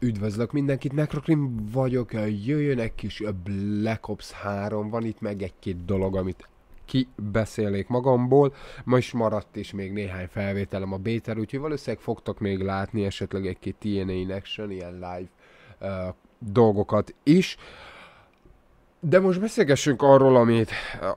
Üdvözlök mindenkit, Necrokrim vagyok, jöjjön egy kis Black Ops 3, van itt meg egy-két dolog, amit kibeszélnék magamból, ma is maradt is még néhány felvételem a béter, úgyhogy valószínűleg fogtok még látni esetleg egy-két TNA in action, ilyen live uh, dolgokat is. Uh, de most beszélgessünk arról, amit,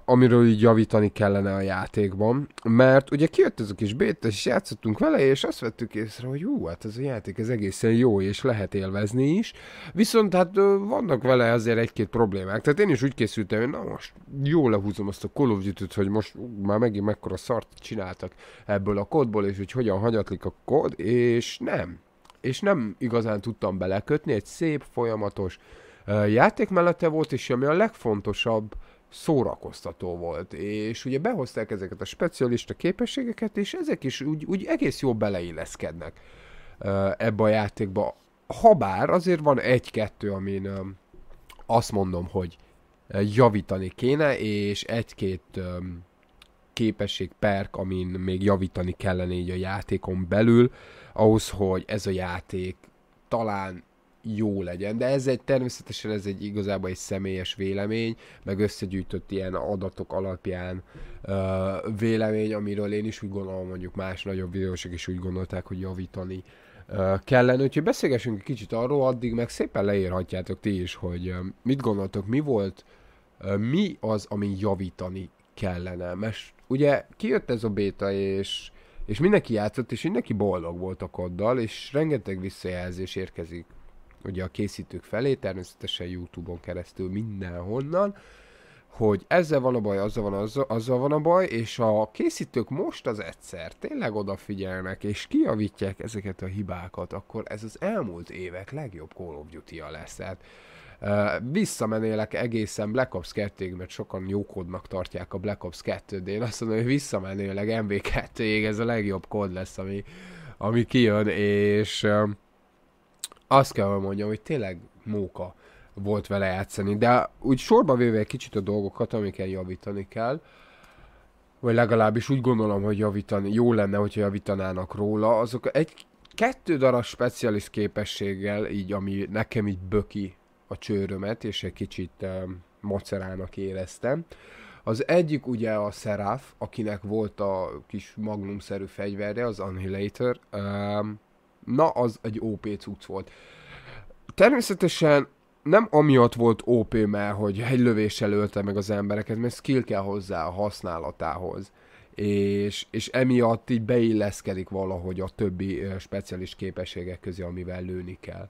amiről így javítani kellene a játékban, mert ugye kijött ez a kis bét, és játszottunk vele, és azt vettük észre, hogy jó, hát ez a játék ez egészen jó, és lehet élvezni is, viszont hát vannak vele azért egy-két problémák, tehát én is úgy készültem, hogy na most jól lehúzom azt a Call of Duty-t, hogy most már megint mekkora szart csináltak ebből a kódból, és hogy hogyan hagyatlik a kód, és nem, és nem igazán tudtam belekötni, egy szép, folyamatos, játék mellette volt, és ami a legfontosabb, szórakoztató volt, és ugye behozták ezeket a specialista képességeket, és ezek is úgy, úgy egész jó beleilleszkednek ebbe a játékba. Habár azért van egy-kettő, amin azt mondom, hogy javítani kéne, és egy-két képesség perk, amin még javítani kellene így a játékon belül, ahhoz, hogy ez a játék talán jó legyen. De ez egy természetesen ez egy igazából egy személyes vélemény, meg összegyűjtött ilyen adatok alapján ö, uh, vélemény, amiről én is úgy gondolom, mondjuk más nagyobb videósok is úgy gondolták, hogy javítani uh, kellene. Úgyhogy beszélgessünk egy kicsit arról, addig meg szépen leírhatjátok ti is, hogy uh, mit gondoltok, mi volt, mi az, ami javítani kellene. Mert ugye kijött ez a béta, és és mindenki játszott, és mindenki boldog volt a koddal, és rengeteg visszajelzés érkezik ugye a készítők felé, természetesen YouTube-on keresztül mindenhonnan, hogy ezzel van a baj, azzal van, azzal, azzal van a baj, és a készítők most az egyszer tényleg odafigyelnek, és kiavítják ezeket a hibákat, akkor ez az elmúlt évek legjobb Call of Duty-a lesz. Tehát Uh, visszamenélek egészen Black Ops 2-ig, mert sokan jókodnak tartják a Black Ops 2-t, de én azt mondom, hogy visszamenőleg MV2-ig ez a legjobb kód lesz, ami, ami kijön, és uh, azt kell mondjam, hogy tényleg móka volt vele játszani, de úgy sorba véve egy kicsit a dolgokat, amiket javítani kell, vagy legalábbis úgy gondolom, hogy javítani, jó lenne, hogyha javítanának róla, azok egy kettő darab speciális képességgel, így ami nekem így böki a csőrömet, és egy kicsit uh, macerának éreztem. Az egyik ugye a Seraph, akinek volt a kis magnumszerű fegyverje, az Annihilator, uh, Na, az egy OP cucc volt. Természetesen nem amiatt volt OP, mert hogy egy lövéssel ölte meg az embereket, mert skill kell hozzá a használatához. És, és emiatt így beilleszkedik valahogy a többi speciális képességek közé, amivel lőni kell.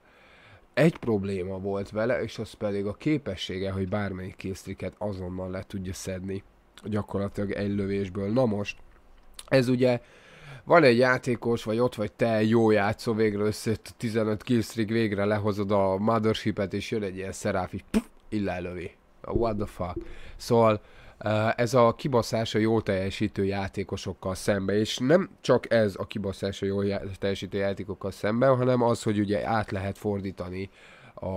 Egy probléma volt vele, és az pedig a képessége, hogy bármelyik késztriket azonnal le tudja szedni gyakorlatilag egy lövésből. Na most, ez ugye van egy játékos, vagy ott vagy te, jó játszó, végre össze 15 killstreak, végre lehozod a mothershipet, és jön egy ilyen szeráfi, így lövi. What the fuck? Szóval eh, ez a kibaszás a jó teljesítő játékosokkal szembe, és nem csak ez a kibaszás a jó teljesítő játékokkal szemben, hanem az, hogy ugye át lehet fordítani a,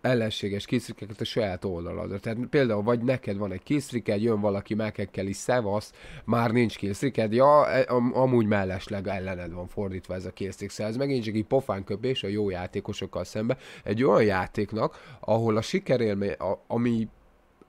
ellenséges készrikeket a saját oldaladra. Tehát például vagy neked van egy készriked, jön valaki kell is szevasz, már nincs készriked, ja, e, amúgy mellesleg ellened van fordítva ez a készrik, Szóval ez megint csak egy pofánköpés a jó játékosokkal szembe egy olyan játéknak, ahol a sikerélmény, ami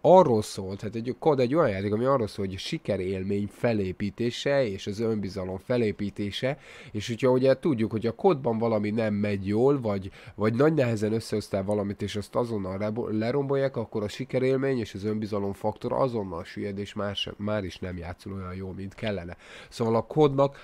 arról szólt, tehát egy kod egy olyan játék, ami arról szól, hogy a sikerélmény felépítése és az önbizalom felépítése, és hogyha ugye tudjuk, hogy a kodban valami nem megy jól, vagy, vagy nagy nehezen összehoztál valamit, és azt azonnal lerombolják, akkor a sikerélmény és az önbizalom faktor azonnal süllyed, és már, sem, már is nem játszol olyan jól, mint kellene. Szóval a kodnak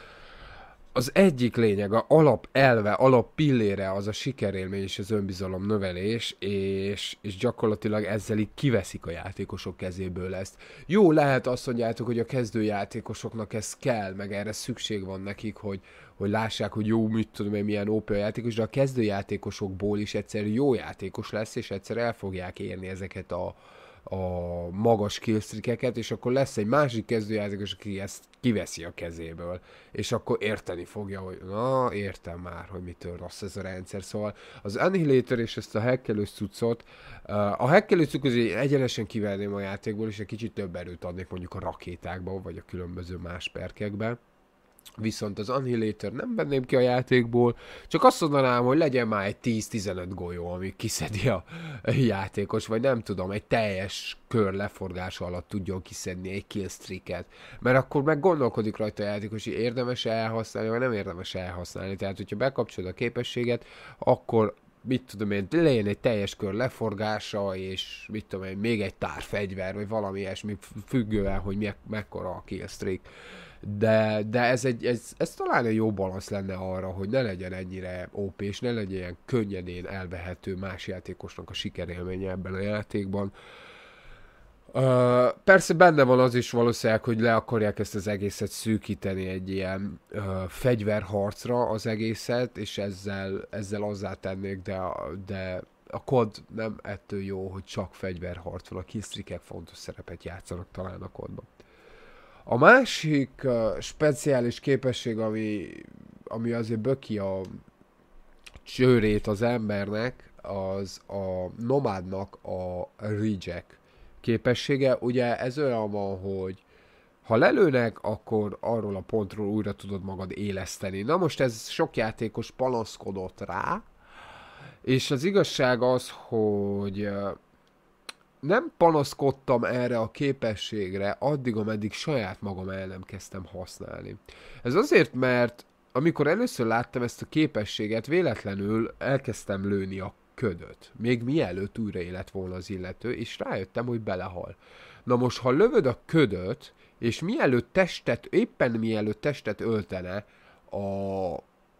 az egyik lényeg, a alap elve, alap pillére az a sikerélmény és az önbizalom növelés, és, és gyakorlatilag ezzel így kiveszik a játékosok kezéből ezt. Jó, lehet azt mondjátok, hogy a kezdőjátékosoknak ez kell, meg erre szükség van nekik, hogy, hogy lássák, hogy jó, mit tudom én, milyen ópia a játékos, de a kezdőjátékosokból is egyszer jó játékos lesz, és egyszer el fogják érni ezeket a, a magas kilsztrikeket, és akkor lesz egy másik kezdőjátékos, aki ezt kiveszi a kezéből, és akkor érteni fogja, hogy na, értem már, hogy mitől rossz ez a rendszer. Szóval az Annihilator és ezt a hekkelő cuccot, eh, a hekkelő cuccot egyenesen kiverném a játékból, és egy kicsit több erőt adnék mondjuk a rakétákba, vagy a különböző más perkekbe. Viszont az Annihilator nem venném ki a játékból, csak azt mondanám, hogy legyen már egy 10-15 golyó, ami kiszedi a játékos, vagy nem tudom, egy teljes kör leforgása alatt tudjon kiszedni egy killstreaket. Mert akkor meg gondolkodik rajta a játékos, hogy érdemes -e elhasználni, vagy nem érdemes elhasználni. Tehát, hogyha bekapcsolod a képességet, akkor mit tudom én, legyen egy teljes kör leforgása, és mit tudom én, még egy tár fegyver, vagy valami ilyesmi függően, hogy mekkora a killstreak de, de ez, egy, ez, ez talán egy jó balansz lenne arra, hogy ne legyen ennyire OP, és ne legyen ilyen könnyedén elvehető más játékosnak a sikerélménye ebben a játékban. Uh, persze benne van az is valószínűleg, hogy le akarják ezt az egészet szűkíteni egy ilyen uh, fegyverharcra az egészet, és ezzel, ezzel azzá tennék, de, de a kod nem ettől jó, hogy csak fegyverharc van, a killstreakek fontos szerepet játszanak talán a kodban. A másik uh, speciális képesség, ami, ami azért böki a csőrét az embernek, az a nomádnak a reject képessége. Ugye ez olyan van, hogy ha lelőnek, akkor arról a pontról újra tudod magad éleszteni. Na most ez sok játékos panaszkodott rá, és az igazság az, hogy nem panaszkodtam erre a képességre addig, ameddig saját magam el nem kezdtem használni. Ez azért, mert amikor először láttam ezt a képességet, véletlenül elkezdtem lőni a ködöt. Még mielőtt újra élet volna az illető, és rájöttem, hogy belehal. Na most, ha lövöd a ködöt, és mielőtt testet, éppen mielőtt testet öltene a,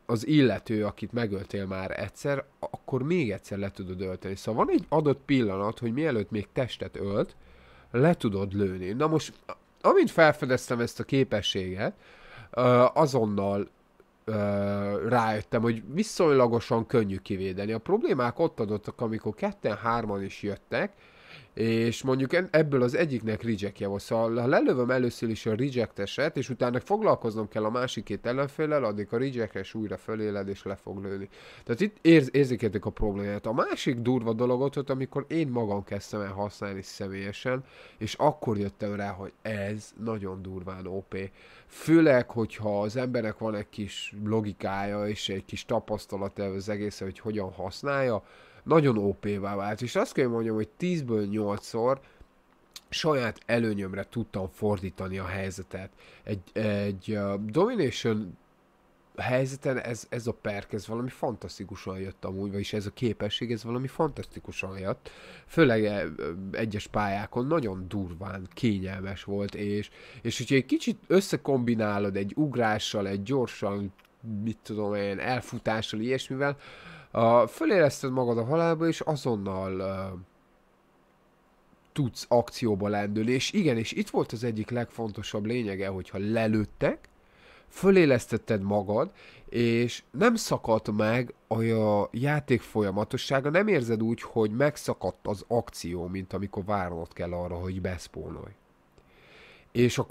az illető, akit megöltél már egyszer, akkor még egyszer le tudod ölteni. Szóval van egy adott pillanat, hogy mielőtt még testet ölt, le tudod lőni. Na most, amint felfedeztem ezt a képességet, azonnal rájöttem, hogy viszonylagosan könnyű kivédeni. A problémák ott adottak, amikor ketten-hárman is jöttek, és mondjuk ebből az egyiknek rejectje van. Szóval ha lelövöm először is a rejecteset, és utána foglalkoznom kell a másik két ellenféllel, addig a rejectes újra föléled és le fog lőni. Tehát itt érz, érzékeltek a problémát. A másik durva dolog ott, amikor én magam kezdtem el használni személyesen, és akkor jöttem rá, hogy ez nagyon durván OP. Főleg, hogyha az embernek van egy kis logikája és egy kis tapasztalata az egészen, hogy hogyan használja, nagyon OP-vá vált, és azt kell mondjam, hogy 10-ből 8-szor saját előnyömre tudtam fordítani a helyzetet. Egy, egy uh, domination helyzeten ez, ez a perk, ez valami fantasztikusan jött amúgy, vagyis ez a képesség, ez valami fantasztikusan jött. Főleg egyes pályákon nagyon durván kényelmes volt, és, és hogyha egy kicsit összekombinálod egy ugrással, egy gyorsan, mit tudom én, elfutással, ilyesmivel, uh, a föléleszted magad a halálba, és azonnal uh, tudsz akcióba lendülni. És igen, és itt volt az egyik legfontosabb lényege, hogyha lelőttek, fölélesztetted magad, és nem szakadt meg a játék folyamatossága, nem érzed úgy, hogy megszakadt az akció, mint amikor várnod kell arra, hogy beszpónolj. És a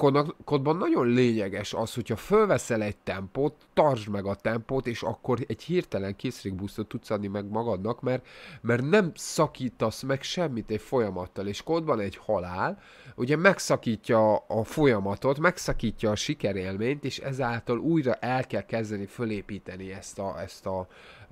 kodban nagyon lényeges az, hogyha fölveszel egy tempót, tartsd meg a tempót, és akkor egy hirtelen készrikbusztot tudsz adni meg magadnak, mert, mert nem szakítasz meg semmit egy folyamattal. És kodban egy halál, ugye megszakítja a folyamatot, megszakítja a sikerélményt, és ezáltal újra el kell kezdeni fölépíteni ezt a, ezt a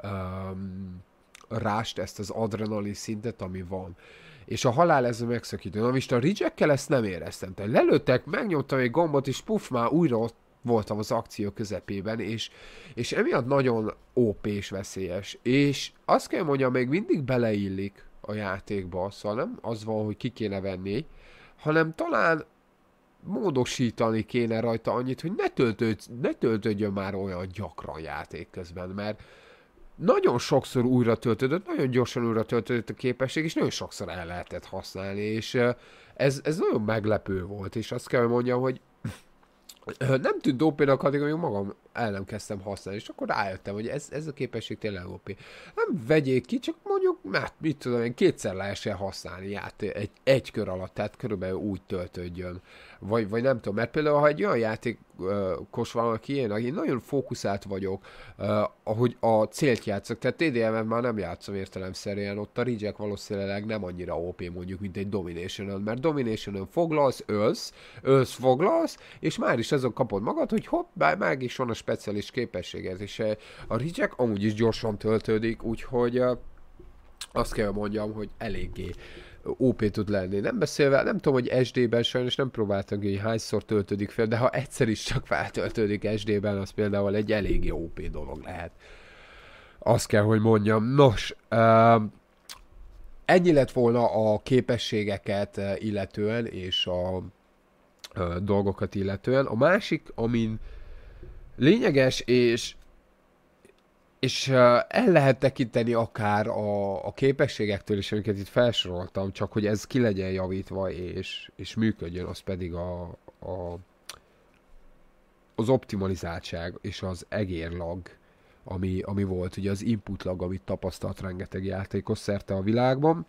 um, rást, ezt az adrenalin szintet, ami van. Uh, és a halál ezzel megszakítő. Na most a reject ezt nem éreztem. Tehát lelőttek, megnyomtam egy gombot, és puff, már újra ott voltam az akció közepében, és, és emiatt nagyon OP és veszélyes. És azt kell mondjam, még mindig beleillik a játékba, szóval nem az van, hogy ki kéne venni, hanem talán módosítani kéne rajta annyit, hogy ne, töltőd, ne töltődjön már olyan gyakran játék közben, mert nagyon sokszor újra töltődött, nagyon gyorsan újra töltődött a képesség, és nagyon sokszor el lehetett használni, és ez, ez nagyon meglepő volt, és azt kell mondjam, hogy nem tűnt dopénak a amíg magam el nem kezdtem használni, és akkor rájöttem, hogy ez, ez a képesség tényleg OP. Nem vegyék ki, csak mondjuk, mert mit tudom én, kétszer lehessen használni ját egy, egy kör alatt, tehát körülbelül úgy töltődjön. Vagy, vagy nem tudom, mert például, ha egy olyan játékos van, aki én, aki nagyon fókuszált vagyok, uh, ahogy a célt játszok, tehát tdm már nem játszom értelemszerűen, ott a Reject valószínűleg nem annyira OP mondjuk, mint egy domination mert domination foglalsz, ölsz, ölsz, foglalsz, és már is azon kapod magad, hogy hopp, meg is van a speciális képességet, és eh, a Reject amúgy is gyorsan töltődik, úgyhogy eh, azt kell mondjam, hogy eléggé eh, OP tud lenni. Nem beszélve, nem tudom, hogy SD-ben sajnos nem próbáltam hogy hányszor töltődik fel, de ha egyszer is csak feltöltődik SD-ben, az például egy eléggé OP dolog lehet. Azt kell, hogy mondjam. Nos, um, ennyi lett volna a képességeket illetően, és a dolgokat illetően. A másik, amin lényeges, és és el lehet tekinteni akár a, a képességektől is, amiket itt felsoroltam, csak hogy ez ki legyen javítva és, és működjön, az pedig a, a, az optimalizáltság és az egérlag, ami, ami volt, ugye az input lag, amit tapasztalt rengeteg játékos szerte a világban.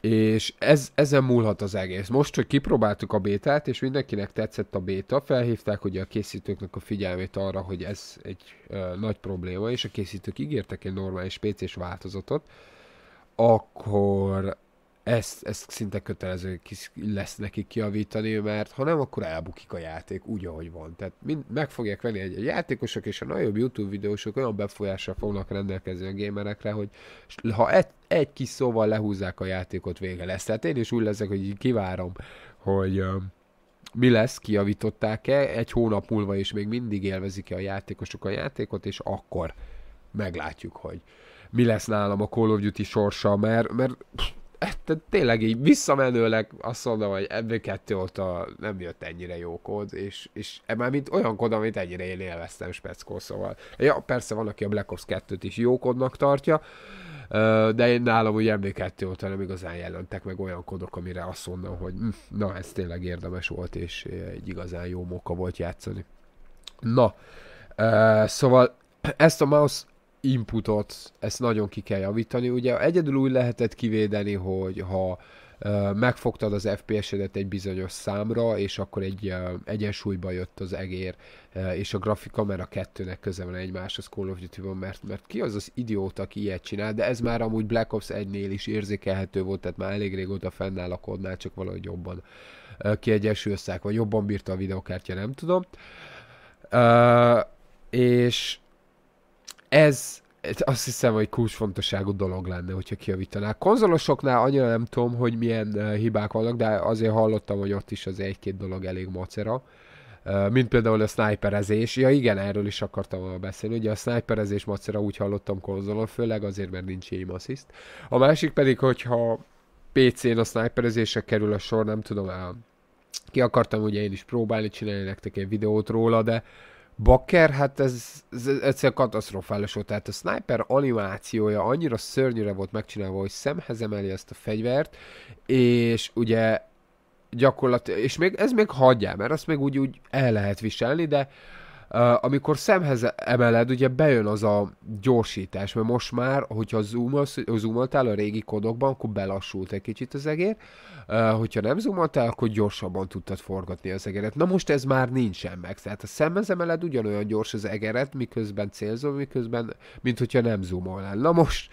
És ez, ezen múlhat az egész. Most, hogy kipróbáltuk a bétát, és mindenkinek tetszett a béta, felhívták ugye a készítőknek a figyelmét arra, hogy ez egy ö, nagy probléma, és a készítők ígértek egy normális PC-s változatot, akkor ezt, ezt szinte kötelező lesz nekik kiavítani, mert ha nem, akkor elbukik a játék úgy, ahogy van. Tehát mind, meg fogják venni egy, egy játékosok, és a nagyobb YouTube videósok olyan befolyással fognak rendelkezni a gamerekre, hogy ha egy, egy kis szóval lehúzzák a játékot, vége lesz. Tehát én is úgy leszek, hogy kivárom, hogy mi lesz, kiavították-e, egy hónap múlva és még mindig élvezik-e a játékosok a játékot, és akkor meglátjuk, hogy mi lesz nálam a Call of Duty sorsa, mert, mert pff, Hát, tehát tényleg így visszamenőleg azt mondom, hogy ebből 2 óta nem jött ennyire jó kód, és, és már mint olyan kód, amit ennyire én élveztem speckó, szóval. Ja, persze van, aki a Black Ops 2-t is jó kódnak tartja, de én nálam ugye ebből 2 óta nem igazán jelentek meg olyan kodok, amire azt mondom, hogy hm, na, ez tényleg érdemes volt, és egy igazán jó móka volt játszani. Na, szóval ezt a mouse inputot, ezt nagyon ki kell javítani. Ugye egyedül úgy lehetett kivédeni, hogy ha megfogtad az FPS-edet egy bizonyos számra, és akkor egy egyensúlyba jött az egér, és a grafika, mert a kettőnek köze van egymáshoz Call of Duty-ban, mert, mert ki az az idióta, aki ilyet csinál, de ez már amúgy Black Ops 1-nél is érzékelhető volt, tehát már elég régóta fennáll a kodnál, csak valahogy jobban kiegyensúlyozták, vagy jobban bírta a videokártya, nem tudom. és ez azt hiszem, hogy kulcsfontosságú dolog lenne, hogyha kiavítanák. Konzolosoknál annyira nem tudom, hogy milyen eh, hibák vannak, de azért hallottam, hogy ott is az egy-két dolog elég macera. Eh, mint például a sniperezés. Ja igen, erről is akartam beszélni. Ugye a sniperezés macera úgy hallottam konzolon, főleg azért, mert nincs aim assist. A másik pedig, hogyha PC-n a sniperezésre kerül a sor, nem tudom, el. Eh, ki akartam ugye én is próbálni, csinálni nektek egy videót róla, de uh, Bakker, hát ez, ez egyszerűen katasztrofális volt. Tehát a sniper animációja annyira szörnyűre volt megcsinálva, hogy szemhez emeli ezt a fegyvert, és ugye gyakorlatilag, és még, ez még hagyja, mert azt még úgy, úgy el lehet viselni, de Uh, amikor szemhez emeled, ugye bejön az a gyorsítás, mert most már, hogyha zoomolsz, zoomoltál a régi kodokban, akkor belassult egy kicsit az egér, uh, hogyha nem zoomoltál, akkor gyorsabban tudtad forgatni az egeret. Na most ez már nincsen meg, tehát a szemhez emeled ugyanolyan gyors az egeret, miközben célzol, miközben, mint hogyha nem zoomolnál. Na most,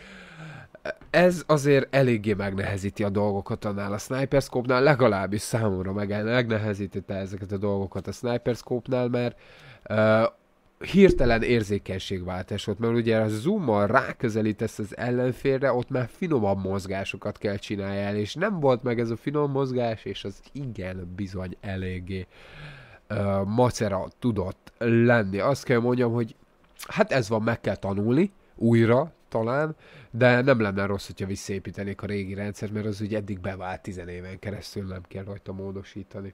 ez azért eléggé megnehezíti a dolgokat annál a Sniperscope-nál, legalábbis számomra meg, megnehezítette ezeket a dolgokat a Sniperscope-nál, mert uh, hirtelen érzékenységváltás volt, mert ugye a zoommal ráközelítesz az ellenfélre, ott már finomabb mozgásokat kell csináljál, és nem volt meg ez a finom mozgás, és az igen bizony eléggé uh, macera tudott lenni. Azt kell mondjam, hogy hát ez van, meg kell tanulni, újra talán, de nem lenne rossz, hogyha visszépítenék a régi rendszert, mert az ugye eddig bevált 10 éven keresztül, nem kell rajta módosítani.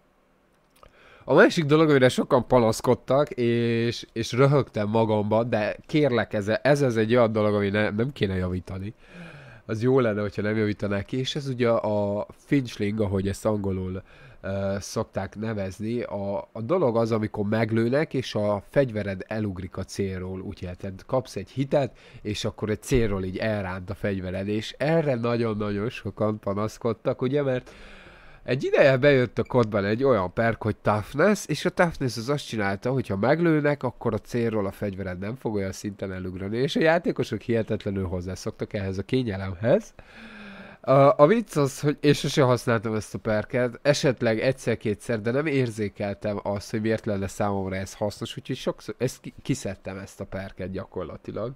A másik dolog, amire sokan panaszkodtak, és, és röhögtem magamba, de kérlek, ez, ez, ez egy olyan dolog, ami ne, nem kéne javítani. Az jó lenne, hogyha nem javítanák ki, és ez ugye a finchling, ahogy ezt angolul uh, szokták nevezni. A, a dolog az, amikor meglőnek, és a fegyvered elugrik a célról, úgyhogy tehát kapsz egy hitet, és akkor egy célról így elránt a fegyvered, és erre nagyon-nagyon sokan panaszkodtak, ugye, mert uh, egy ideje bejött a kodban egy olyan perk, hogy toughness, és a toughness az azt csinálta, hogy ha meglőnek, akkor a célról a fegyvered nem fog olyan szinten elugrani, és a játékosok hihetetlenül hozzászoktak ehhez a kényelemhez. A, a vicc az, hogy én sose használtam ezt a perket, esetleg egyszer-kétszer, de nem érzékeltem azt, hogy miért lenne számomra ez hasznos, úgyhogy sokszor ezt kiszedtem ezt a perket gyakorlatilag.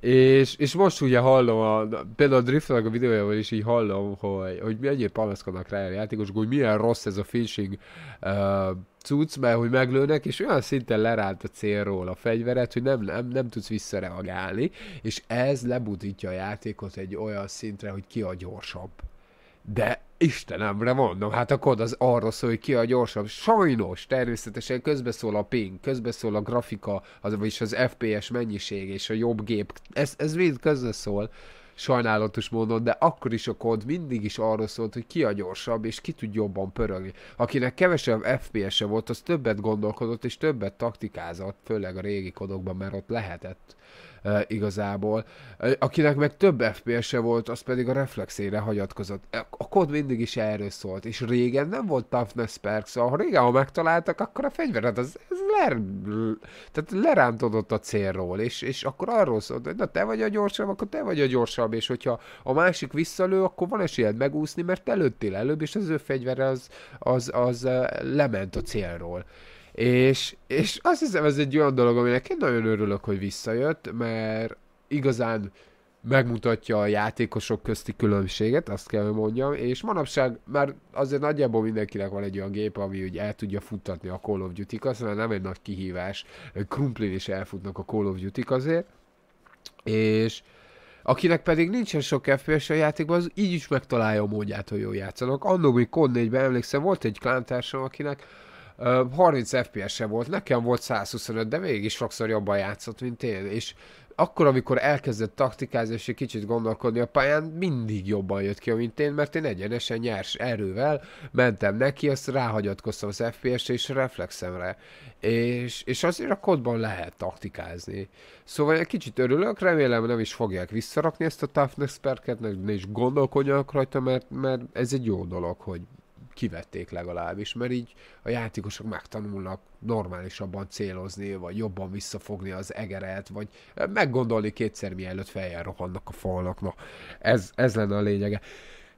És, és most ugye hallom, a, például a Driftnak a videójában is így hallom, hogy, hogy mi egyéb panaszkodnak rá a játékosok, hogy milyen rossz ez a phishing uh, cucc, mert hogy meglőnek, és olyan szinten lerált a célról a fegyveret, hogy nem, nem, nem tudsz visszareagálni, és ez lebudítja a játékot egy olyan szintre, hogy ki a gyorsabb de Istenemre mondom, hát a kod az arról szól, hogy ki a gyorsabb. Sajnos, természetesen közbeszól a ping, közbeszól a grafika, az, vagyis az FPS mennyiség és a jobb gép, ez, ez mind közbeszól sajnálatos módon, de akkor is a kód mindig is arról szólt, hogy ki a gyorsabb, és ki tud jobban pörögni. Akinek kevesebb FPS-e volt, az többet gondolkodott, és többet taktikázott, főleg a régi kodokban, mert ott lehetett e, igazából. Akinek meg több FPS-e volt, az pedig a reflexére hagyatkozott. A kod mindig is erről szólt, és régen nem volt toughness perk, szóval ha régen, ha megtaláltak, akkor a fegyvered az, az ler, tehát lerántodott a célról, és, és akkor arról szólt, hogy na te vagy a gyorsabb, akkor te vagy a gyorsabb, és hogyha a másik visszalő, akkor van esélyed megúszni, mert előttél előbb, és az ő fegyvere az, az, az lement a célról. És, és azt hiszem, ez egy olyan dolog, aminek én nagyon örülök, hogy visszajött, mert igazán megmutatja a játékosok közti különbséget, azt kell mondjam, és manapság már azért nagyjából mindenkinek van egy olyan gép, ami úgy el tudja futtatni a Call of Duty-t, azt mondja, nem egy nagy kihívás, krumplin is elfutnak a Call of duty azért, és akinek pedig nincsen sok FPS a játékban, az így is megtalálja a módját, hogy jól játszanak. Annó, hogy Kon 4-ben emlékszem, volt egy klántársam, akinek 30 FPS-e volt, nekem volt 125, de mégis sokszor jobban játszott, mint én, és akkor, amikor elkezdett taktikázni és egy kicsit gondolkodni a pályán, mindig jobban jött ki, mint én, mert én egyenesen nyers erővel mentem neki, azt ráhagyatkoztam az FPS-re és a reflexemre. És, és azért a kodban lehet taktikázni. Szóval egy kicsit örülök, remélem nem is fogják visszarakni ezt a toughness perket, nem is gondolkodjanak rajta, mert, mert ez egy jó dolog, hogy kivették legalábbis, mert így a játékosok megtanulnak normálisabban célozni, vagy jobban visszafogni az egeret, vagy meggondolni kétszer mielőtt feljel rohannak a falnak. Na, ez, ez lenne a lényege.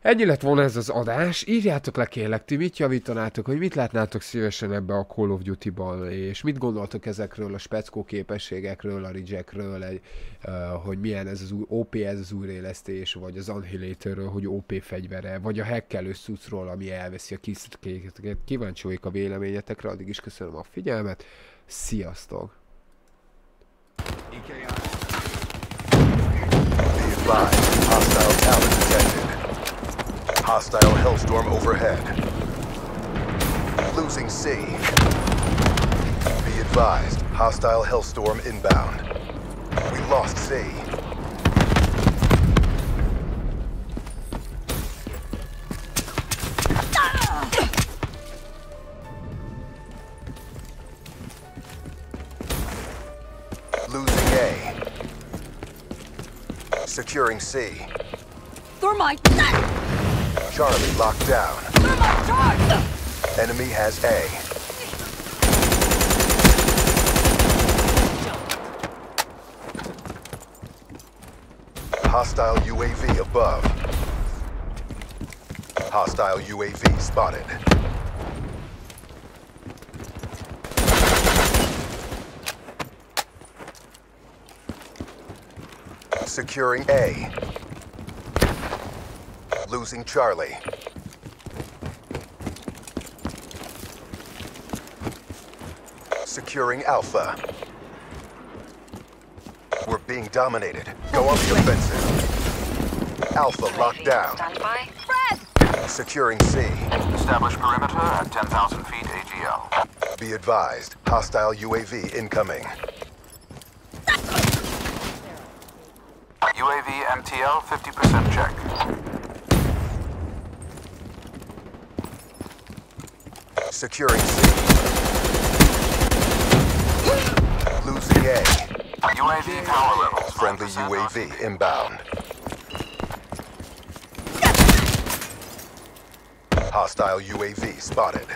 Ennyi lett volna ez az adás. Írjátok le kérlek, ti mit javítanátok, hogy mit látnátok szívesen ebbe a Call of Duty-ban, és mit gondoltok ezekről a speckó képességekről, a ridgekről, egy, uh, hogy milyen ez az új OP, ez az újrélesztés, vagy az Annihilatorről, hogy OP fegyvere, vagy a hekkelő szucról, ami elveszi a készítéket. Kíváncsi vagyok a véleményetekre, addig is köszönöm a figyelmet. Sziasztok! Bye. hostile Hellstorm overhead. Losing C. Be advised, hostile Hellstorm inbound. We lost C. Losing A. Securing C. Thermite! Charlie locked down. Enemy has A. Hostile UAV above. Hostile UAV spotted. Securing A losing Charlie. Securing Alpha. We're being dominated. Go on the offensive. Alpha locked down. Securing C. Establish perimeter at 10,000 feet AGL. Be advised, hostile UAV incoming. UAV MTL 50% check. Securing C. Losing A. UAV power Friendly UAV inbound. Hostile UAV spotted.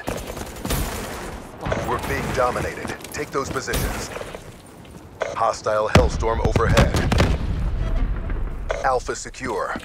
We're being dominated. Take those positions. Hostile Hellstorm overhead. Alpha secure.